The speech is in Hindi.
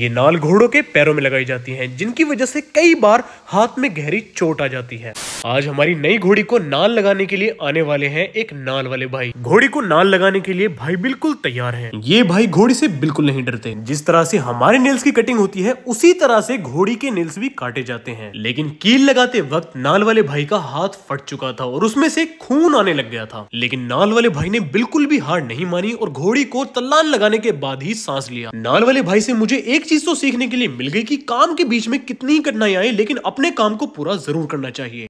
ये नाल घोड़ों के पैरों में लगाई जाती हैं जिनकी वजह से कई बार हाथ में गहरी चोट आ जाती है आज हमारी नई घोड़ी को नाल लगाने के लिए आने वाले हैं एक नाल वाले भाई घोड़ी को नाल लगाने के लिए भाई बिल्कुल तैयार हैं ये भाई घोड़ी से बिल्कुल नहीं डरते जिस तरह से हमारे नेल्स की कटिंग होती है उसी तरह से घोड़ी के नेल्स भी काटे जाते हैं लेकिन कील लगाते वक्त नाल वाले भाई का हाथ फट चुका था और उसमें से खून आने लग गया था लेकिन नाल वाले भाई ने बिल्कुल भी हार नहीं मानी और घोड़ी को तलान लगाने के बाद ही सांस लिया नाल वाले भाई से मुझे एक चीज तो सीखने के लिए मिल गई की काम के बीच में कितनी कठिनाई आई लेकिन अपने काम को पूरा जरूर करना चाहिए